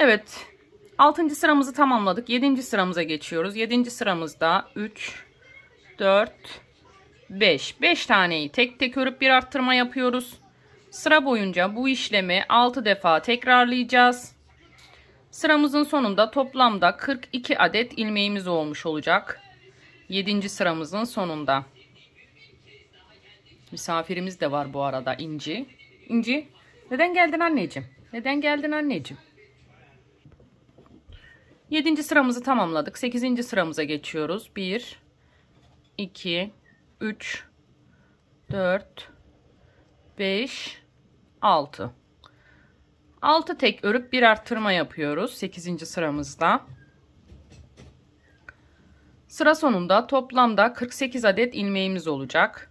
Evet. 6. sıramızı tamamladık. 7. sıramıza geçiyoruz. 7. sıramızda 3, 4, 5. 5 taneyi tek tek örüp bir arttırma yapıyoruz. Sıra boyunca bu işlemi 6 defa tekrarlayacağız. Sıramızın sonunda toplamda 42 adet ilmeğimiz olmuş olacak. 7. sıramızın sonunda. Misafirimiz de var bu arada İnci. İnci neden geldin anneciğim? Neden geldin anneciğim? 7. sıramızı tamamladık. 8. sıramıza geçiyoruz. 1 2 3 4 5 6 6 tek örüp bir arttırma yapıyoruz 8. sıramızda. Sıra sonunda toplamda 48 adet ilmeğimiz olacak.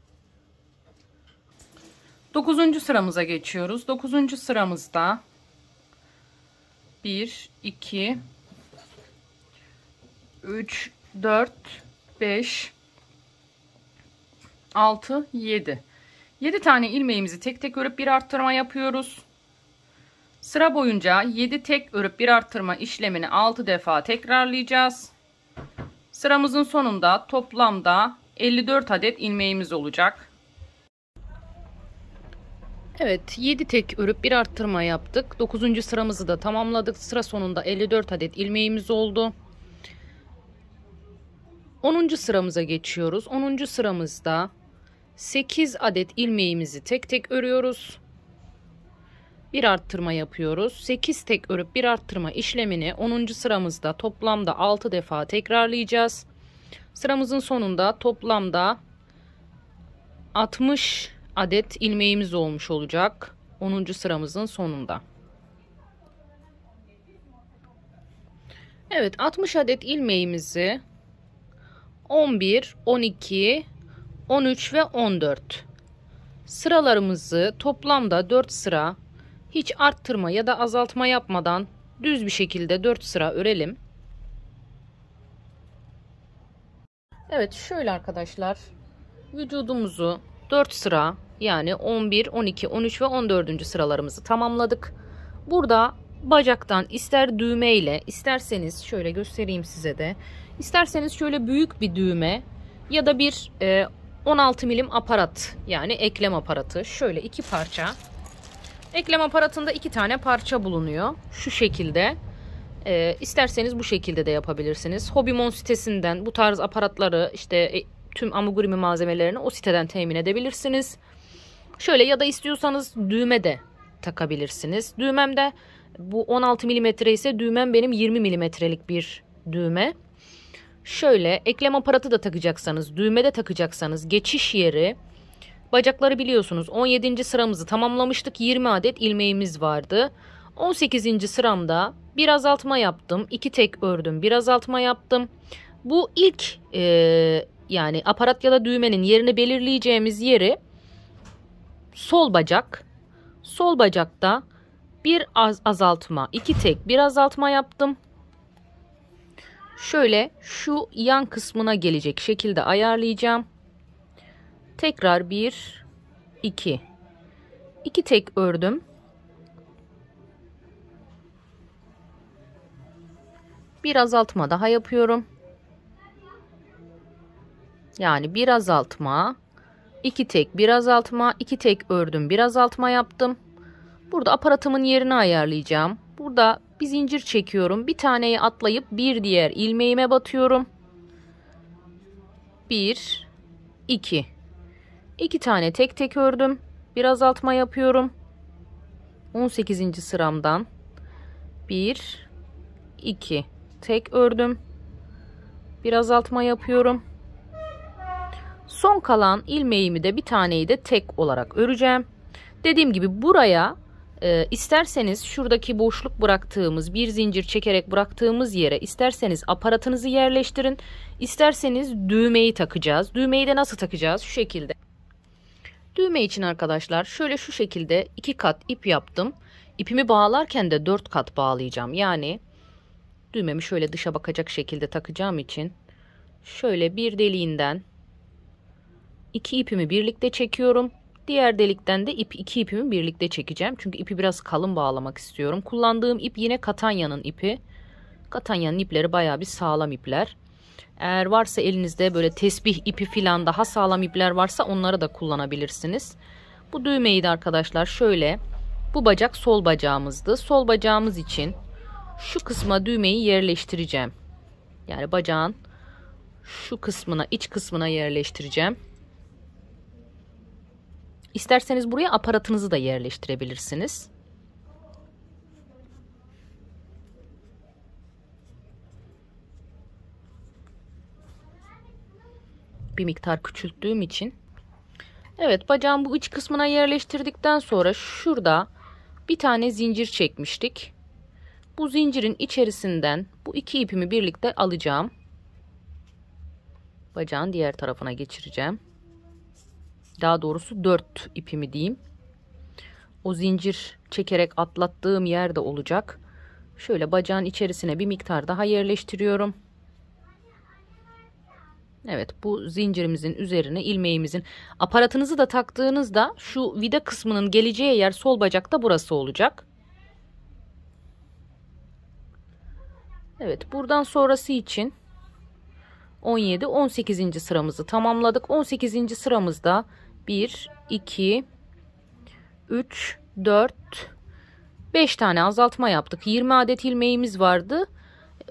9. sıramıza geçiyoruz. 9. sıramızda 1 2 3, 4, 5, 6, 7. 7 tane ilmeğimizi tek tek örüp bir arttırma yapıyoruz. Sıra boyunca 7 tek örüp bir arttırma işlemini 6 defa tekrarlayacağız. Sıramızın sonunda toplamda 54 adet ilmeğimiz olacak. Evet 7 tek örüp bir arttırma yaptık. 9. sıramızı da tamamladık. Sıra sonunda 54 adet ilmeğimiz oldu. 10. sıramıza geçiyoruz. 10. sıramızda 8 adet ilmeğimizi tek tek örüyoruz. Bir arttırma yapıyoruz. 8 tek örüp bir arttırma işlemini 10. sıramızda toplamda 6 defa tekrarlayacağız. Sıramızın sonunda toplamda 60 adet ilmeğimiz olmuş olacak. 10. sıramızın sonunda. Evet 60 adet ilmeğimizi 11, 12, 13 ve 14. Sıralarımızı toplamda 4 sıra hiç arttırma ya da azaltma yapmadan düz bir şekilde 4 sıra örelim. Evet şöyle arkadaşlar vücudumuzu 4 sıra yani 11, 12, 13 ve 14. sıralarımızı tamamladık. Burada bacaktan ister düğme ile isterseniz şöyle göstereyim size de İsterseniz şöyle büyük bir düğme ya da bir 16 e, milim aparat yani eklem aparatı. Şöyle iki parça. Eklem aparatında iki tane parça bulunuyor. Şu şekilde. E, isterseniz bu şekilde de yapabilirsiniz. Hobimon sitesinden bu tarz aparatları işte e, tüm amigurumi malzemelerini o siteden temin edebilirsiniz. Şöyle ya da istiyorsanız düğme de takabilirsiniz. Düğmem de bu 16 milimetre ise düğmem benim 20 milimetrelik bir düğme. Şöyle eklem aparatı da takacaksanız, düğme de takacaksanız geçiş yeri bacakları biliyorsunuz 17. sıramızı tamamlamıştık. 20 adet ilmeğimiz vardı. 18. sıramda bir azaltma yaptım. 2 tek ördüm. Bir azaltma yaptım. Bu ilk e, yani aparat ya da düğmenin yerini belirleyeceğimiz yeri sol bacak. Sol bacakta bir az azaltma, iki tek bir azaltma yaptım şöyle şu yan kısmına gelecek şekilde ayarlayacağım. Tekrar bir, iki, iki tek ördüm. Bir azaltma daha yapıyorum. Yani bir azaltma, iki tek bir azaltma, iki tek ördüm bir azaltma yaptım. Burada aparatımın yerini ayarlayacağım. Burada bir zincir çekiyorum. Bir taneyi atlayıp bir diğer ilmeğime batıyorum. 1 2 2 tane tek tek ördüm. Bir azaltma yapıyorum. 18. sıramdan 1 2 tek ördüm. Bir azaltma yapıyorum. Son kalan ilmeğimi de bir taneyi de tek olarak öreceğim. Dediğim gibi buraya e, isterseniz şuradaki boşluk bıraktığımız bir zincir çekerek bıraktığımız yere isterseniz aparatınızı yerleştirin. İsterseniz düğmeyi takacağız. Düğmeyi de nasıl takacağız? Şu şekilde. Düğme için arkadaşlar şöyle şu şekilde iki kat ip yaptım. İpimi bağlarken de dört kat bağlayacağım. Yani düğmemi şöyle dışa bakacak şekilde takacağım için şöyle bir deliğinden iki ipimi birlikte çekiyorum. Diğer delikten de ip iki ipimi birlikte çekeceğim. Çünkü ipi biraz kalın bağlamak istiyorum. Kullandığım ip yine Katanya'nın ipi. Katanya'nın ipleri baya bir sağlam ipler. Eğer varsa elinizde böyle tesbih ipi filan daha sağlam ipler varsa onları da kullanabilirsiniz. Bu düğmeyi de arkadaşlar şöyle bu bacak sol bacağımızdı. Sol bacağımız için şu kısma düğmeyi yerleştireceğim. Yani bacağın şu kısmına iç kısmına yerleştireceğim. İsterseniz buraya aparatınızı da yerleştirebilirsiniz. Bir miktar küçülttüğüm için. Evet bacağın bu iç kısmına yerleştirdikten sonra şurada bir tane zincir çekmiştik. Bu zincirin içerisinden bu iki ipimi birlikte alacağım. Bacağın diğer tarafına geçireceğim daha doğrusu 4 ipimi diyeyim. O zincir çekerek atlattığım yerde olacak. Şöyle bacağın içerisine bir miktar daha yerleştiriyorum. Evet bu zincirimizin üzerine ilmeğimizin aparatınızı da taktığınızda şu vida kısmının geleceği yer sol bacakta burası olacak. Evet buradan sonrası için 17 18. sıramızı tamamladık. 18. sıramızda 1, 2, 3, 4, 5 tane azaltma yaptık. 20 adet ilmeğimiz vardı.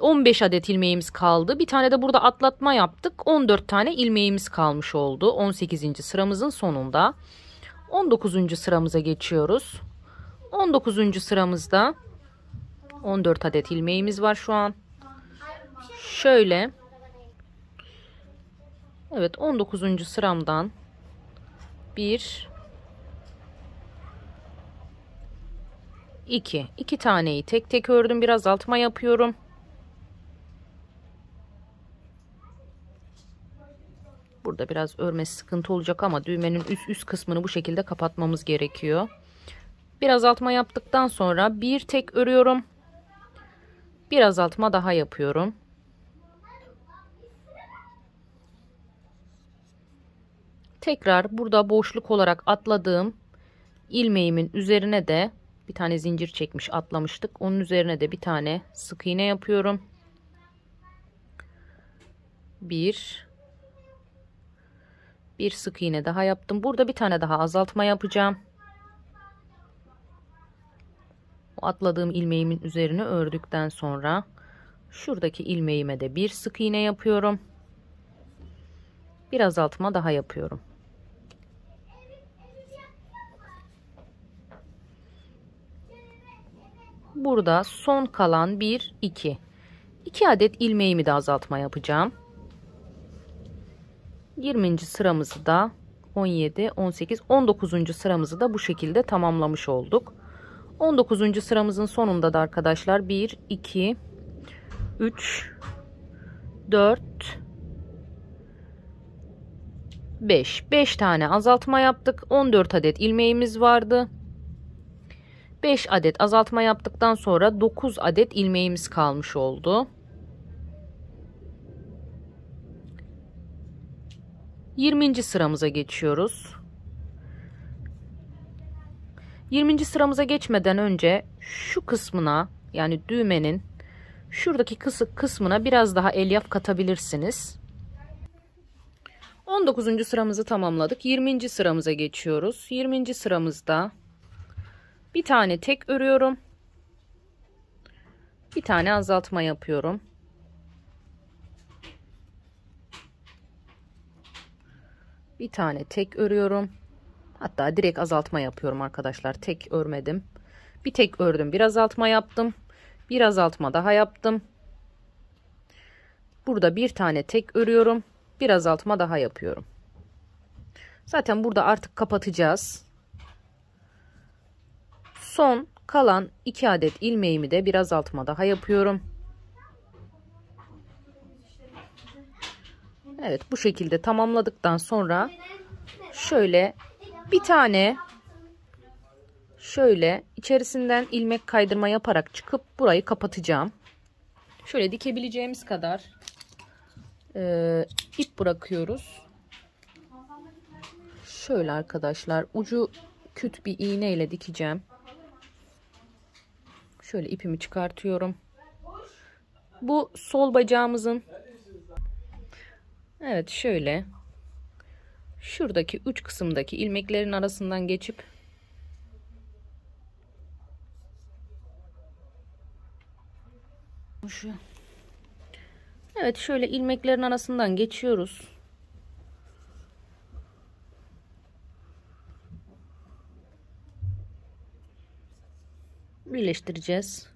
15 adet ilmeğimiz kaldı. Bir tane de burada atlatma yaptık. 14 tane ilmeğimiz kalmış oldu. 18. sıramızın sonunda. 19. sıramıza geçiyoruz. 19. sıramızda 14 adet ilmeğimiz var şu an. Şöyle. Evet 19. sıramdan bir. iki. İki taneyi tek tek ördüm. Biraz altma yapıyorum. Burada biraz örmesi sıkıntı olacak ama düğmenin üst üst kısmını bu şekilde kapatmamız gerekiyor. Bir azaltma yaptıktan sonra bir tek örüyorum. Bir azaltma daha yapıyorum. tekrar burada boşluk olarak atladığım ilmeğimin üzerine de bir tane zincir çekmiş atlamıştık. Onun üzerine de bir tane sık iğne yapıyorum. 1 bir sık iğne daha yaptım. Burada bir tane daha azaltma yapacağım. O atladığım ilmeğimin üzerine ördükten sonra şuradaki ilmeğime de bir sık iğne yapıyorum. Bir azaltma daha yapıyorum. burada son kalan 1 2 2 adet ilmeğimi de azaltma yapacağım 20. sıramızı da 17 18 19. sıramızı da bu şekilde tamamlamış olduk 19. sıramızın sonunda da arkadaşlar 1 2 3 4 5 5 tane azaltma yaptık 14 adet ilmeğimiz vardı 5 adet azaltma yaptıktan sonra 9 adet ilmeğimiz kalmış oldu. 20. sıramıza geçiyoruz. 20. sıramıza geçmeden önce şu kısmına yani düğmenin şuradaki kısık kısmına biraz daha elyaf katabilirsiniz. 19. sıramızı tamamladık. 20. sıramıza geçiyoruz. 20. sıramızda bir tane tek örüyorum bir tane azaltma yapıyorum bir tane tek örüyorum hatta direkt azaltma yapıyorum arkadaşlar tek örmedim bir tek ördüm bir azaltma yaptım bir azaltma daha yaptım burada bir tane tek örüyorum bir azaltma daha yapıyorum zaten burada artık kapatacağız Son kalan 2 adet ilmeğimi de bir azaltma daha yapıyorum. Evet bu şekilde tamamladıktan sonra şöyle bir tane şöyle içerisinden ilmek kaydırma yaparak çıkıp burayı kapatacağım. Şöyle dikebileceğimiz kadar e, ip bırakıyoruz. Şöyle arkadaşlar ucu küt bir iğne ile dikeceğim. Şöyle ipimi çıkartıyorum. Bu sol bacağımızın Evet şöyle şuradaki üç kısımdaki ilmeklerin arasından geçip şu Evet şöyle ilmeklerin arasından geçiyoruz. birleştireceğiz.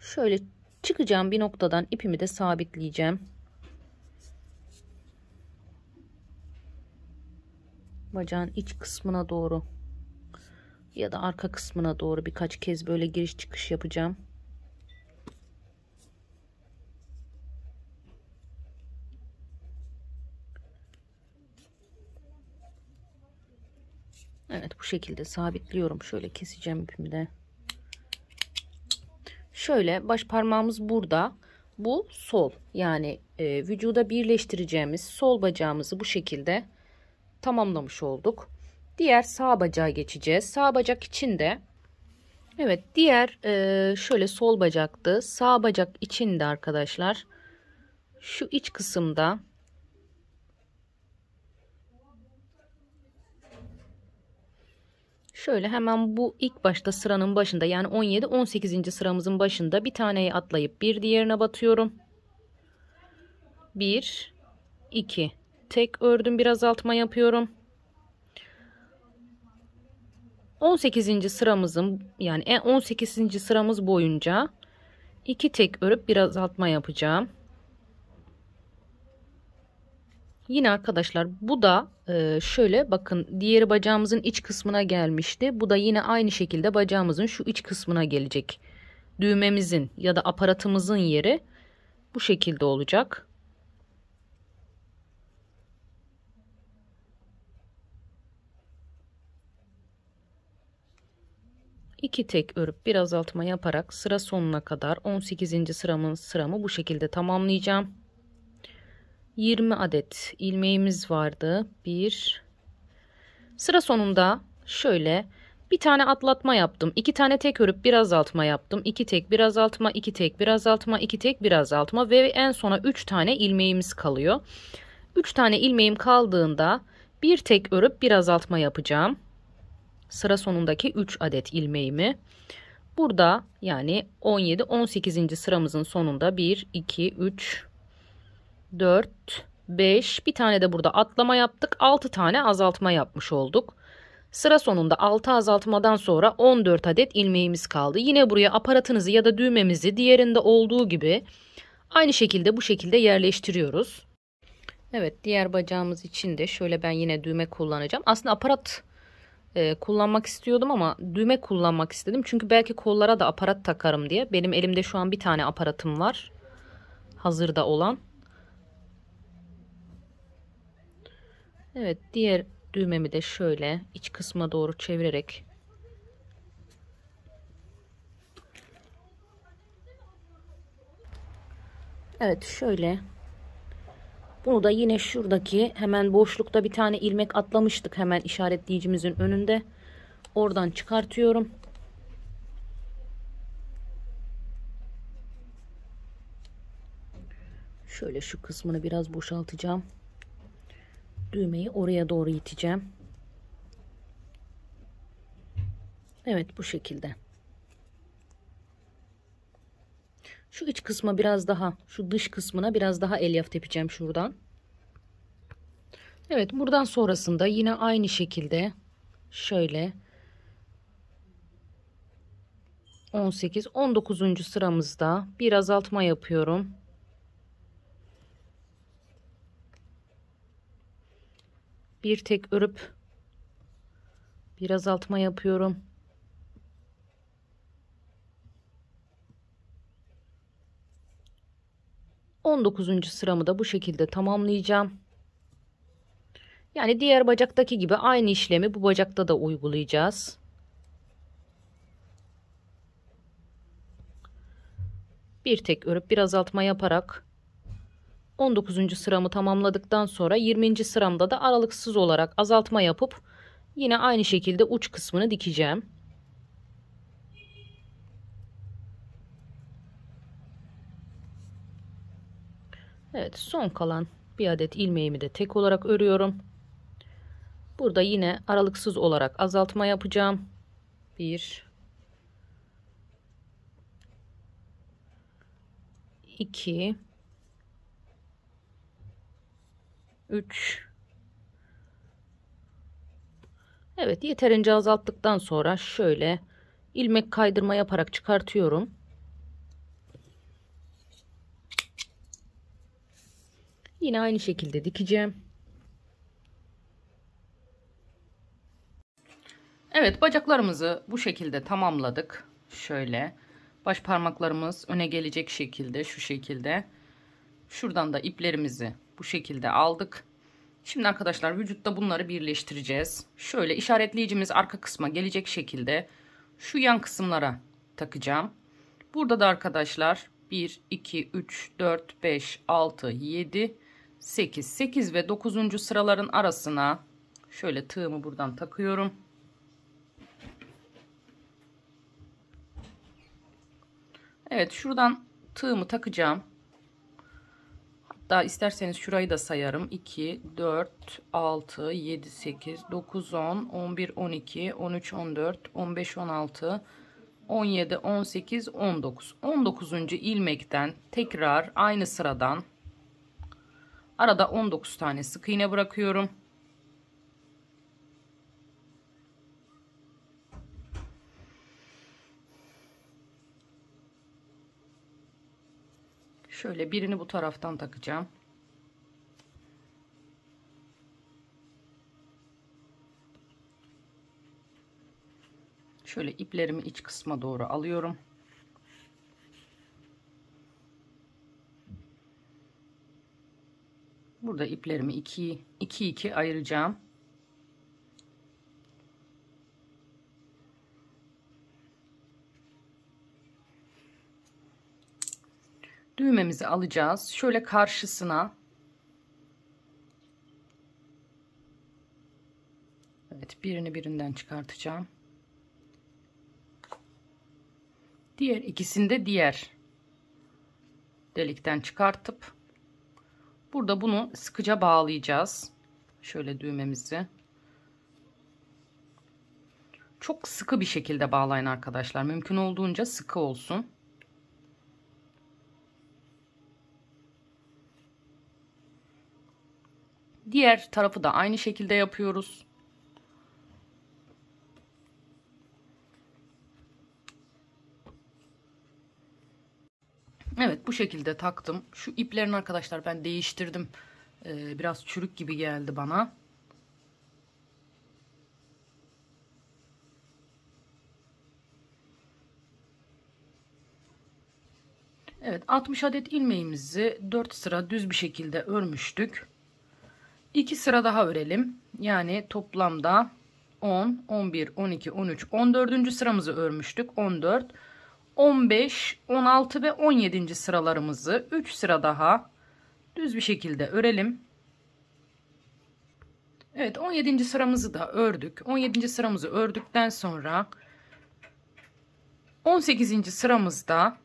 Şöyle çıkacağım bir noktadan ipimi de sabitleyeceğim. Bacağın iç kısmına doğru ya da arka kısmına doğru birkaç kez böyle giriş çıkış yapacağım. Evet bu şekilde sabitliyorum. Şöyle keseceğim ipimi de. Şöyle baş parmağımız burada. Bu sol yani e, vücuda birleştireceğimiz sol bacağımızı bu şekilde tamamlamış olduk. Diğer sağ bacağa geçeceğiz. Sağ bacak için de evet diğer e, şöyle sol bacaktı. Sağ bacak içinde arkadaşlar şu iç kısımda Şöyle hemen bu ilk başta sıranın başında yani 17 18. sıramızın başında bir taneyi atlayıp bir diğerine batıyorum. 1 2 tek ördüm bir azaltma yapıyorum. 18. sıramızın yani 18. E, sıramız boyunca 2 tek örüp bir azaltma yapacağım. Yine arkadaşlar bu da e, şöyle bakın diğeri bacağımızın iç kısmına gelmişti. Bu da yine aynı şekilde bacağımızın şu iç kısmına gelecek. Düğmemizin ya da aparatımızın yeri bu şekilde olacak. İki tek örüp bir azaltma yaparak sıra sonuna kadar 18. sıramın sıramı bu şekilde tamamlayacağım. 20 adet ilmeğimiz vardı. Bir Sıra sonunda şöyle bir tane atlatma yaptım. iki tane tek örüp bir azaltma yaptım. iki tek bir azaltma, iki tek bir azaltma, iki tek bir azaltma ve en sona üç tane ilmeğimiz kalıyor. Üç tane ilmeğim kaldığında bir tek örüp bir azaltma yapacağım. Sıra sonundaki 3 adet ilmeğimi. Burada yani 17 18. sıramızın sonunda 1 2 3 4, 5 bir tane de burada atlama yaptık. 6 tane azaltma yapmış olduk. Sıra sonunda 6 azaltmadan sonra 14 adet ilmeğimiz kaldı. Yine buraya aparatınızı ya da düğmemizi diğerinde olduğu gibi aynı şekilde bu şekilde yerleştiriyoruz. Evet diğer bacağımız için de şöyle ben yine düğme kullanacağım. Aslında aparat e, kullanmak istiyordum ama düğme kullanmak istedim. Çünkü belki kollara da aparat takarım diye. Benim elimde şu an bir tane aparatım var. Hazırda olan. Evet diğer düğmemi de şöyle iç kısma doğru çevirerek Evet şöyle bunu da yine şuradaki hemen boşlukta bir tane ilmek atlamıştık hemen işaretleyicimizin önünde. Oradan çıkartıyorum. Şöyle şu kısmını biraz boşaltacağım düğmeyi oraya doğru iteceğim. Evet bu şekilde. Şu iç kısma biraz daha, şu dış kısmına biraz daha elyaf tepeceğim şuradan. Evet buradan sonrasında yine aynı şekilde şöyle 18 19. sıramızda bir azaltma yapıyorum. bir tek örüp bir azaltma yapıyorum. On dokuzuncu sıramı da bu şekilde tamamlayacağım. Yani diğer bacaktaki gibi aynı işlemi bu bacakta da uygulayacağız. Bir tek örüp bir azaltma yaparak 19. sıramı tamamladıktan sonra 20. sıramda da aralıksız olarak azaltma yapıp yine aynı şekilde uç kısmını dikeceğim. Evet son kalan bir adet ilmeğimi de tek olarak örüyorum. Burada yine aralıksız olarak azaltma yapacağım. 1 2 3 Evet yeterince azalttıktan sonra şöyle ilmek kaydırma yaparak çıkartıyorum. Yine aynı şekilde dikeceğim. Evet bacaklarımızı bu şekilde tamamladık. Şöyle baş parmaklarımız öne gelecek şekilde şu şekilde. Şuradan da iplerimizi bu şekilde aldık. Şimdi arkadaşlar vücutta bunları birleştireceğiz. Şöyle işaretleyicimiz arka kısma gelecek şekilde şu yan kısımlara takacağım. Burada da arkadaşlar 1, 2, 3, 4, 5, 6, 7, 8, 8 ve 9. sıraların arasına şöyle tığımı buradan takıyorum. Evet şuradan tığımı takacağım. Hatta isterseniz şurayı da sayarım. 2, 4, 6, 7, 8, 9, 10, 11, 12, 13, 14, 15, 16, 17, 18, 19. 19. ilmekten tekrar aynı sıradan arada 19 tane sık iğne bırakıyorum. Şöyle birini bu taraftan takacağım. Şöyle iplerimi iç kısma doğru alıyorum. Burada iplerimi 2 2 2 ayıracağım. düğmemizi alacağız. Şöyle karşısına Evet birini birinden çıkartacağım. Diğer ikisini de diğer delikten çıkartıp burada bunu sıkıca bağlayacağız. Şöyle düğmemizi. Çok sıkı bir şekilde bağlayın arkadaşlar. Mümkün olduğunca sıkı olsun. Diğer tarafı da aynı şekilde yapıyoruz. Evet bu şekilde taktım. Şu iplerini arkadaşlar ben değiştirdim. Ee, biraz çürük gibi geldi bana. Evet 60 adet ilmeğimizi 4 sıra düz bir şekilde örmüştük. 2 sıra daha örelim. Yani toplamda 10, 11, 12, 13, 14. sıramızı örmüştük. 14, 15, 16 ve 17. sıralarımızı 3 sıra daha düz bir şekilde örelim. Evet 17. sıramızı da ördük. 17. sıramızı ördükten sonra 18. sıramızda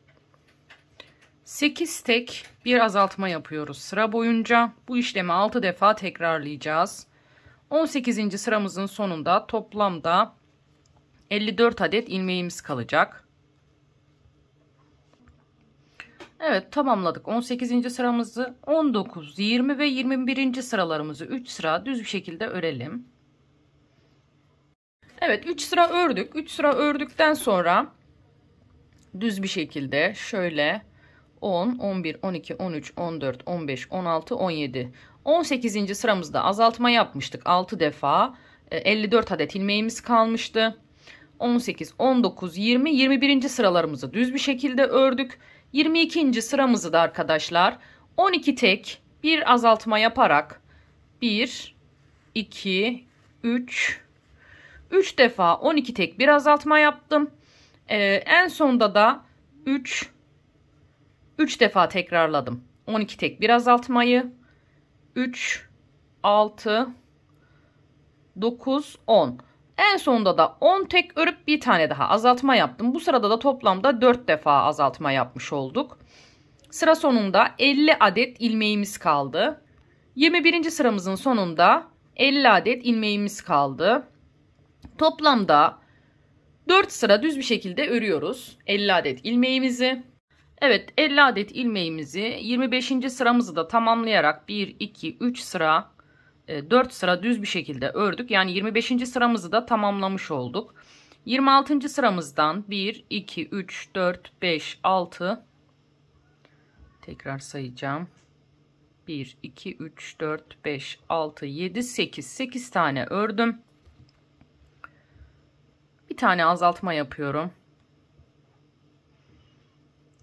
8 tek bir azaltma yapıyoruz sıra boyunca. Bu işlemi 6 defa tekrarlayacağız. 18. sıramızın sonunda toplamda 54 adet ilmeğimiz kalacak. Evet tamamladık 18. sıramızı 19, 20 ve 21. sıralarımızı 3 sıra düz bir şekilde örelim. Evet 3 sıra ördük. 3 sıra ördükten sonra düz bir şekilde şöyle 10, 11, 12, 13, 14, 15, 16, 17. 18. sıramızda azaltma yapmıştık 6 defa. 54 e, adet ilmeğimiz kalmıştı. 18, 19, 20, 21. sıralarımızı düz bir şekilde ördük. 22. sıramızı da arkadaşlar 12 tek bir azaltma yaparak 1, 2, 3, 3 defa 12 tek bir azaltma yaptım. Ee, en sonda da 3, 3 defa tekrarladım. 12 tek bir azaltmayı. 3, 6, 9, 10. En sonunda da 10 tek örüp bir tane daha azaltma yaptım. Bu sırada da toplamda 4 defa azaltma yapmış olduk. Sıra sonunda 50 adet ilmeğimiz kaldı. 21. sıramızın sonunda 50 adet ilmeğimiz kaldı. Toplamda 4 sıra düz bir şekilde örüyoruz 50 adet ilmeğimizi. Evet 50 adet ilmeğimizi 25. sıramızı da tamamlayarak 1 2 3 sıra 4 e, sıra düz bir şekilde ördük. Yani 25. sıramızı da tamamlamış olduk. 26. sıramızdan 1 2 3 4 5 6 tekrar sayacağım. 1 2 3 4 5 6 7 8 8 tane ördüm. Bir tane azaltma yapıyorum.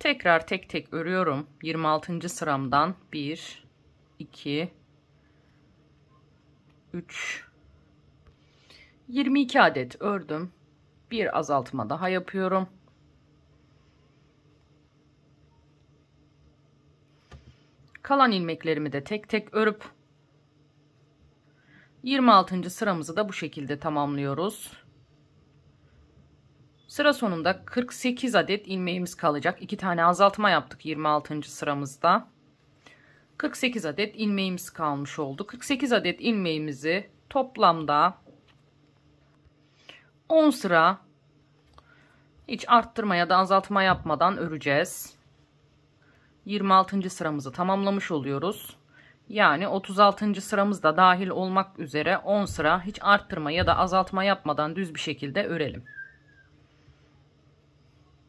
Tekrar tek tek örüyorum. 26. sıramdan 1, 2, 3, 22 adet ördüm. Bir azaltma daha yapıyorum. Kalan ilmeklerimi de tek tek örüp 26. sıramızı da bu şekilde tamamlıyoruz. Sıra sonunda 48 adet ilmeğimiz kalacak. 2 tane azaltma yaptık 26. sıramızda. 48 adet ilmeğimiz kalmış oldu. 48 adet ilmeğimizi toplamda 10 sıra hiç arttırmaya da azaltma yapmadan öreceğiz. 26. sıramızı tamamlamış oluyoruz. Yani 36. sıramızda da dahil olmak üzere 10 sıra hiç arttırma ya da azaltma yapmadan düz bir şekilde örelim.